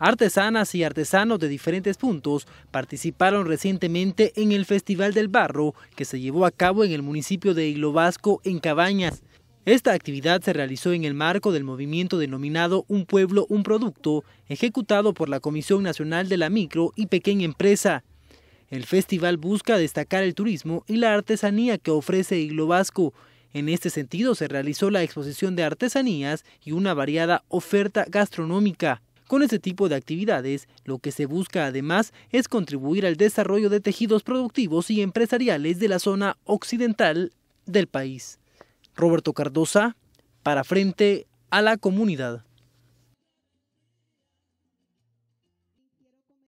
Artesanas y artesanos de diferentes puntos participaron recientemente en el Festival del Barro que se llevó a cabo en el municipio de Iglobasco, en Cabañas. Esta actividad se realizó en el marco del movimiento denominado Un Pueblo, Un Producto, ejecutado por la Comisión Nacional de la Micro y Pequeña Empresa. El festival busca destacar el turismo y la artesanía que ofrece Iglobasco. En este sentido se realizó la exposición de artesanías y una variada oferta gastronómica. Con este tipo de actividades, lo que se busca además es contribuir al desarrollo de tejidos productivos y empresariales de la zona occidental del país. Roberto Cardosa, para frente a la comunidad.